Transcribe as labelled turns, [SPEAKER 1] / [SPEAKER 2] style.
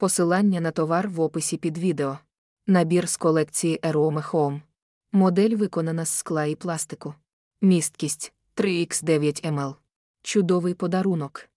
[SPEAKER 1] Посилання на товар в описі
[SPEAKER 2] під відео. Набір з колекції Aerome Home. Модель виконана з скла
[SPEAKER 3] і пластику. Місткість 3
[SPEAKER 4] x 9 ml. Чудовий подарунок.